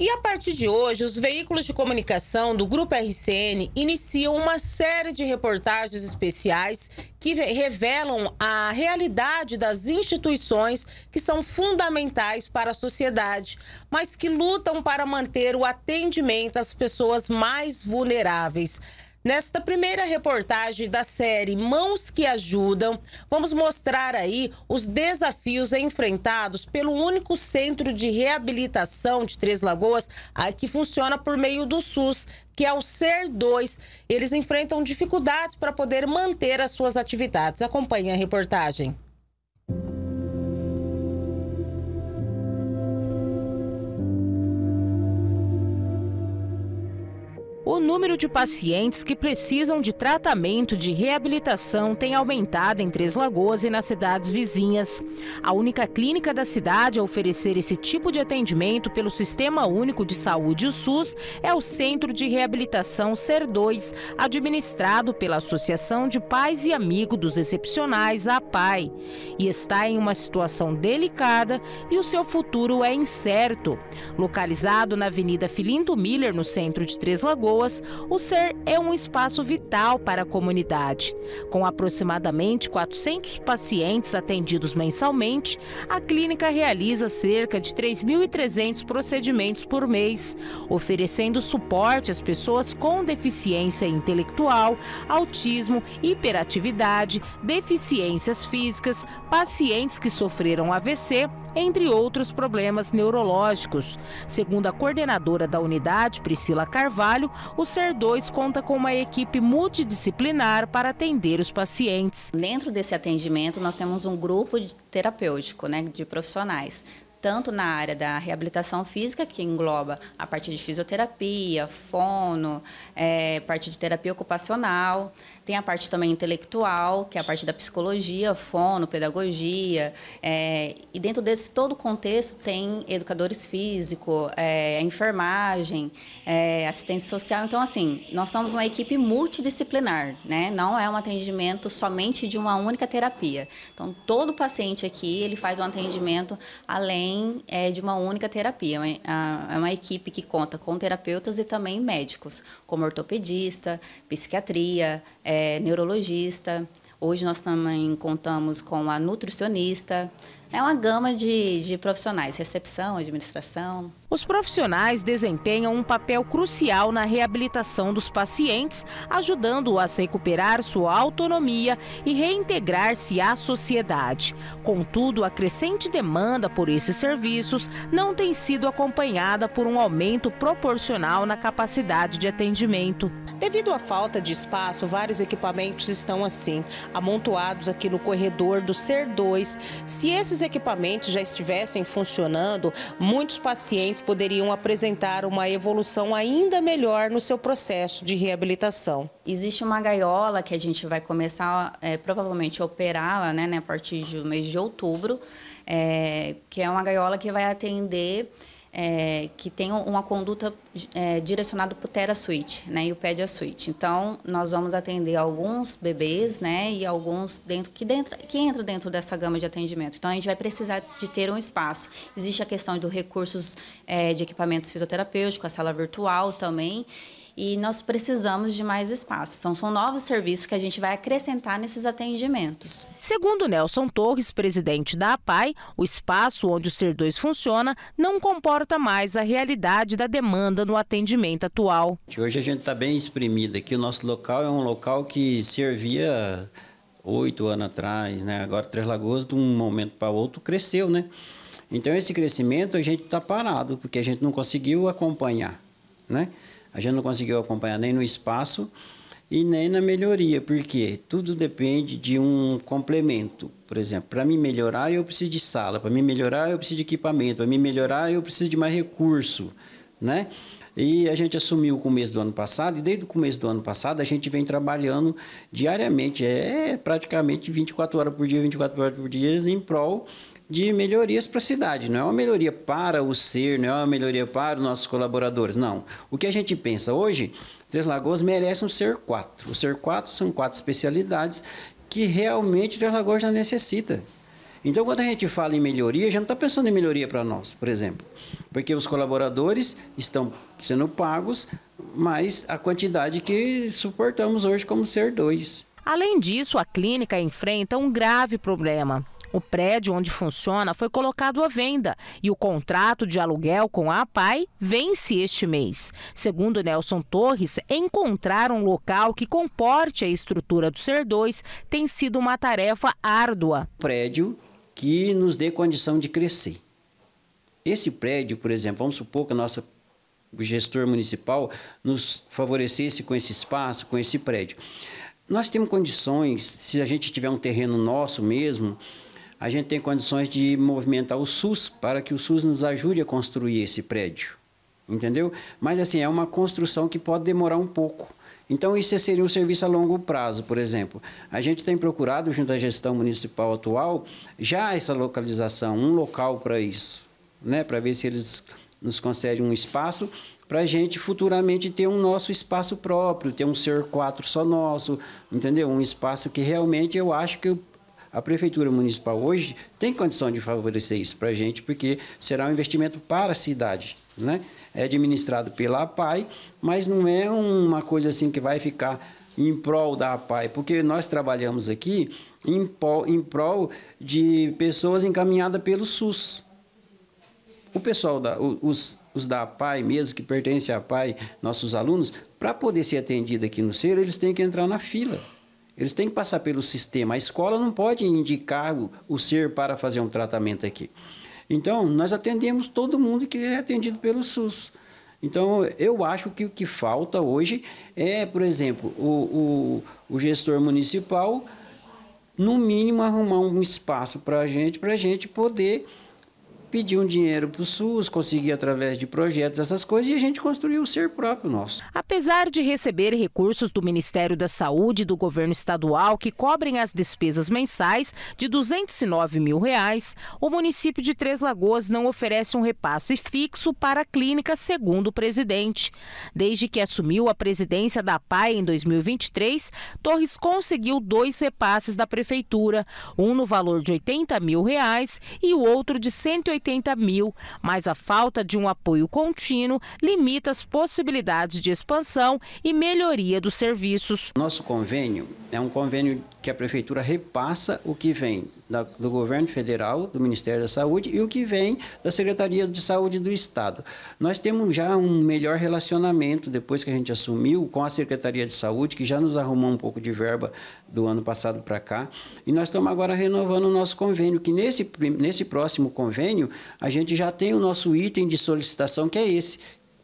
E a partir de hoje, os veículos de comunicação do Grupo RCN iniciam uma série de reportagens especiais que revelam a realidade das instituições que são fundamentais para a sociedade, mas que lutam para manter o atendimento às pessoas mais vulneráveis. Nesta primeira reportagem da série Mãos que Ajudam, vamos mostrar aí os desafios enfrentados pelo único centro de reabilitação de Três Lagoas que funciona por meio do SUS, que é o SER2. Eles enfrentam dificuldades para poder manter as suas atividades. Acompanhe a reportagem. O número de pacientes que precisam de tratamento de reabilitação tem aumentado em Três Lagoas e nas cidades vizinhas. A única clínica da cidade a oferecer esse tipo de atendimento pelo Sistema Único de Saúde, o SUS, é o Centro de Reabilitação SER2, administrado pela Associação de Pais e Amigos dos Excepcionais, a PAI. E está em uma situação delicada e o seu futuro é incerto. Localizado na Avenida Filinto Miller, no centro de Três Lagoas, Alagoas, o SER é um espaço vital para a comunidade. Com aproximadamente 400 pacientes atendidos mensalmente, a clínica realiza cerca de 3.300 procedimentos por mês, oferecendo suporte às pessoas com deficiência intelectual, autismo, hiperatividade, deficiências físicas, pacientes que sofreram AVC entre outros problemas neurológicos. Segundo a coordenadora da unidade, Priscila Carvalho, o SER2 conta com uma equipe multidisciplinar para atender os pacientes. Dentro desse atendimento, nós temos um grupo terapêutico né, de profissionais tanto na área da reabilitação física, que engloba a parte de fisioterapia, fono, é, parte de terapia ocupacional, tem a parte também intelectual, que é a parte da psicologia, fono, pedagogia. É, e dentro desse todo contexto tem educadores físicos, é, enfermagem, é, social. Então, assim, nós somos uma equipe multidisciplinar, né? Não é um atendimento somente de uma única terapia. Então, todo paciente aqui, ele faz um atendimento além é, de uma única terapia. É uma é equipe que conta com terapeutas e também médicos, como ortopedista, psiquiatria, é, é, neurologista. Hoje nós também contamos com a nutricionista, é uma gama de, de profissionais, recepção, administração. Os profissionais desempenham um papel crucial na reabilitação dos pacientes, ajudando os a recuperar sua autonomia e reintegrar-se à sociedade. Contudo, a crescente demanda por esses serviços não tem sido acompanhada por um aumento proporcional na capacidade de atendimento. Devido à falta de espaço, vários equipamentos estão assim, amontoados aqui no corredor do SER 2. Se esses esses equipamentos já estivessem funcionando, muitos pacientes poderiam apresentar uma evolução ainda melhor no seu processo de reabilitação. Existe uma gaiola que a gente vai começar, é, provavelmente, operá-la né, né, a partir do mês de outubro, é, que é uma gaiola que vai atender é, que tem uma conduta é, direcionada para o Tera Suite né, e o Pedia Suite. Então, nós vamos atender alguns bebês né, e alguns dentro que, dentro que entram dentro dessa gama de atendimento. Então, a gente vai precisar de ter um espaço. Existe a questão dos recursos é, de equipamentos fisioterapêuticos, a sala virtual também e nós precisamos de mais espaço. Então, são novos serviços que a gente vai acrescentar nesses atendimentos. Segundo Nelson Torres, presidente da APAI, o espaço onde o SER2 funciona não comporta mais a realidade da demanda no atendimento atual. Hoje a gente está bem exprimido aqui. O nosso local é um local que servia oito anos atrás, né? agora Três Lagoas, de um momento para outro, cresceu. né? Então, esse crescimento a gente está parado, porque a gente não conseguiu acompanhar. Né? A gente não conseguiu acompanhar nem no espaço e nem na melhoria, porque tudo depende de um complemento. Por exemplo, para me melhorar eu preciso de sala, para me melhorar eu preciso de equipamento, para me melhorar eu preciso de mais recurso, né? E a gente assumiu o começo do ano passado, e desde o começo do ano passado a gente vem trabalhando diariamente, é praticamente 24 horas por dia, 24 horas por dia, em prol de melhorias para a cidade. Não é uma melhoria para o ser, não é uma melhoria para os nossos colaboradores, não. O que a gente pensa hoje, Três Lagoas merece um ser quatro. O ser quatro são quatro especialidades que realmente Três Lagoas já necessita. Então, quando a gente fala em melhoria, a gente não está pensando em melhoria para nós, por exemplo. Porque os colaboradores estão sendo pagos, mas a quantidade que suportamos hoje como ser dois. Além disso, a clínica enfrenta um grave problema. O prédio onde funciona foi colocado à venda e o contrato de aluguel com a APAI vence este mês. Segundo Nelson Torres, encontrar um local que comporte a estrutura do SER2 tem sido uma tarefa árdua. O prédio que nos dê condição de crescer. Esse prédio, por exemplo, vamos supor que a nossa o gestor municipal nos favorecesse com esse espaço, com esse prédio. Nós temos condições, se a gente tiver um terreno nosso mesmo, a gente tem condições de movimentar o SUS para que o SUS nos ajude a construir esse prédio, entendeu? Mas assim, é uma construção que pode demorar um pouco. Então, isso seria um serviço a longo prazo, por exemplo. A gente tem procurado, junto à gestão municipal atual, já essa localização, um local para isso, né? para ver se eles nos concedem um espaço para a gente futuramente ter um nosso espaço próprio, ter um ser 4 só nosso, entendeu? Um espaço que realmente eu acho que a Prefeitura Municipal hoje tem condição de favorecer isso para a gente, porque será um investimento para a cidade. Né? É administrado pela APAI, mas não é uma coisa assim que vai ficar em prol da APAI, porque nós trabalhamos aqui em prol, em prol de pessoas encaminhadas pelo SUS. O pessoal, da, os, os da APAI mesmo, que pertencem à APAI, nossos alunos, para poder ser atendido aqui no CER, eles têm que entrar na fila. Eles têm que passar pelo sistema. A escola não pode indicar o, o ser para fazer um tratamento aqui. Então, nós atendemos todo mundo que é atendido pelo SUS. Então, eu acho que o que falta hoje é, por exemplo, o, o, o gestor municipal, no mínimo, arrumar um espaço para a gente, para a gente poder pedi um dinheiro para o SUS, consegui através de projetos, essas coisas, e a gente construiu o ser próprio nosso. Apesar de receber recursos do Ministério da Saúde e do governo estadual que cobrem as despesas mensais de R$ 209 mil, reais, o município de Três Lagoas não oferece um repasse fixo para a clínica, segundo o presidente. Desde que assumiu a presidência da PAI em 2023, Torres conseguiu dois repasses da prefeitura, um no valor de R$ 80 mil reais e o outro de R$ 180 80 mil, mas a falta de um apoio contínuo limita as possibilidades de expansão e melhoria dos serviços. Nosso convênio é um convênio que a prefeitura repassa o que vem da, do governo federal, do Ministério da Saúde e o que vem da Secretaria de Saúde do Estado. Nós temos já um melhor relacionamento depois que a gente assumiu com a Secretaria de Saúde, que já nos arrumou um pouco de verba do ano passado para cá, e nós estamos agora renovando o nosso convênio, que nesse, nesse próximo convênio a gente já tem o nosso item de solicitação que é esse,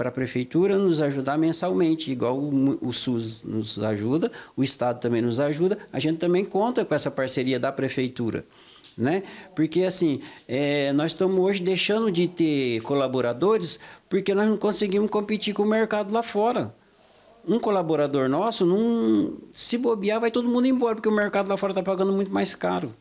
para a prefeitura nos ajudar mensalmente, igual o, o, SUS nos ajuda, o Estado também nos ajuda, a gente também conta com essa parceria da prefeitura. Né? Porque assim, é, nós estamos hoje deixando de ter colaboradores porque nós não conseguimos competir com o mercado lá fora um colaborador nosso, num se bobear, vai todo mundo embora, porque o mercado lá fora está pagando muito mais caro.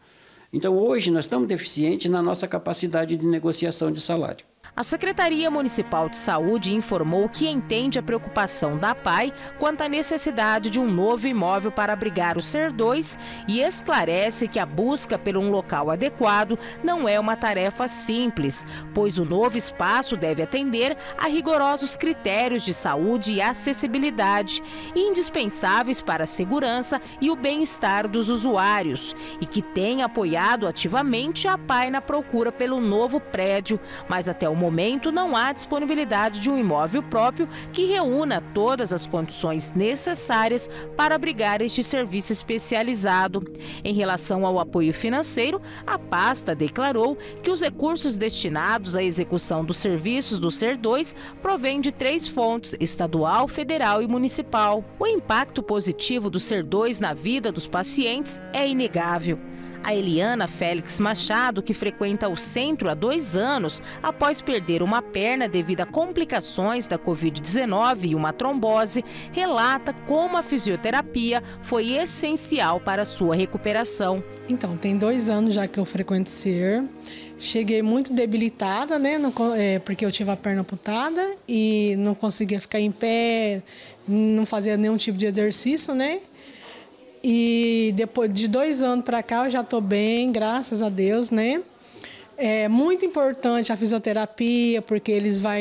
Então, hoje, nós estamos deficientes na nossa capacidade de negociação de salário. A Secretaria Municipal de Saúde informou que entende a preocupação da PAI quanto à necessidade de um novo imóvel para abrigar o SER2 e esclarece que a busca por um local adequado não é uma tarefa simples, pois o novo espaço deve atender a rigorosos critérios de saúde e acessibilidade, indispensáveis para a segurança e o bem-estar dos usuários, e que tem apoiado ativamente a PAI na procura pelo novo prédio, mas até o momento momento, não há disponibilidade de um imóvel próprio que reúna todas as condições necessárias para abrigar este serviço especializado. Em relação ao apoio financeiro, a pasta declarou que os recursos destinados à execução dos serviços do SER2 provém de três fontes: estadual, federal e municipal. O impacto positivo do SER2 na vida dos pacientes é inegável. A Eliana Félix Machado, que frequenta o centro há dois anos, após perder uma perna devido a complicações da Covid-19 e uma trombose, relata como a fisioterapia foi essencial para sua recuperação. Então, tem dois anos já que eu frequento centro. Cheguei muito debilitada, né? é, porque eu tive a perna amputada e não conseguia ficar em pé, não fazia nenhum tipo de exercício, né? E depois de dois anos para cá eu já estou bem, graças a Deus, né? É muito importante a fisioterapia, porque eles vão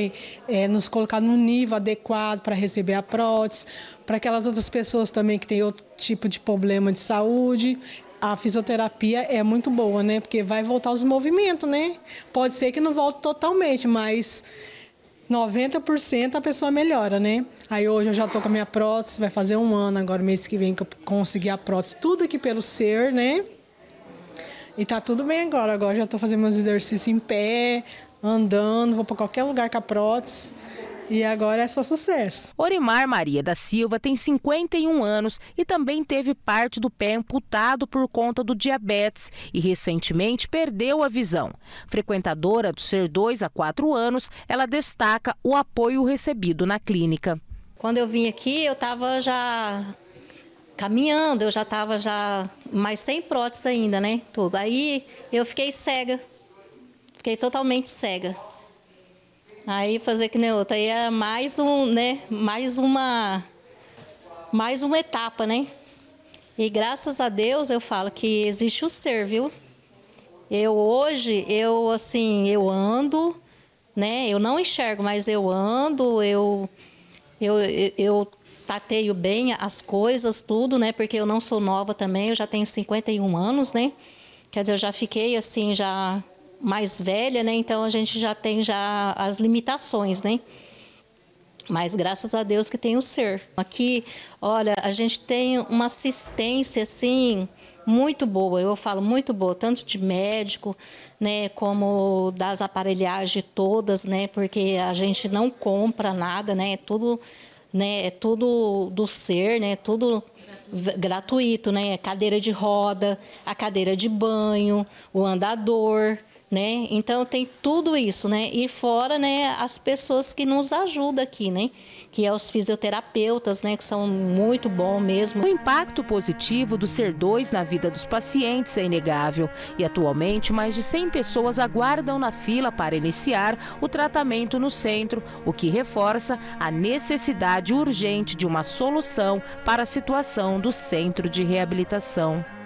é, nos colocar num nível adequado para receber a prótese, para aquelas outras pessoas também que têm outro tipo de problema de saúde. A fisioterapia é muito boa, né? Porque vai voltar os movimentos, né? Pode ser que não volte totalmente, mas 90% a pessoa melhora, né? Aí hoje eu já tô com a minha prótese, vai fazer um ano agora, mês que vem, que eu consegui a prótese, tudo aqui pelo ser, né? E tá tudo bem agora. Agora já tô fazendo meus exercícios em pé, andando, vou para qualquer lugar com a prótese. E agora é só sucesso. Orimar Maria da Silva tem 51 anos e também teve parte do pé amputado por conta do diabetes e recentemente perdeu a visão. Frequentadora do Ser 2 há 4 anos, ela destaca o apoio recebido na clínica. Quando eu vim aqui, eu estava já caminhando, eu já estava já mais sem prótese ainda, né? Tudo. Aí eu fiquei cega. Fiquei totalmente cega. Aí fazer que nem outra. Aí é mais um, né? Mais uma mais uma etapa, né? E graças a Deus eu falo que existe o ser, viu? Eu hoje, eu assim, eu ando, né? Eu não enxergo, mas eu ando, eu eu, eu, eu tateio bem as coisas, tudo, né? Porque eu não sou nova também, eu já tenho 51 anos, né? Quer dizer, eu já fiquei assim, já mais velha, né? Então a gente já tem já as limitações, né? Mas graças a Deus que tem o ser. Aqui, olha, a gente tem uma assistência assim muito boa. Eu falo muito boa, tanto de médico, né, como das aparelhagens todas, né? Porque a gente não compra nada, né? É tudo, né, é tudo do ser, né? Tudo gratuito, né? Cadeira de roda, a cadeira de banho, o andador, né? Então tem tudo isso, né? E fora, né, as pessoas que nos ajudam aqui, né? Que é os fisioterapeutas, né, que são muito bom mesmo. O impacto positivo do SER2 na vida dos pacientes é inegável e atualmente mais de 100 pessoas aguardam na fila para iniciar o tratamento no centro, o que reforça a necessidade urgente de uma solução para a situação do centro de reabilitação.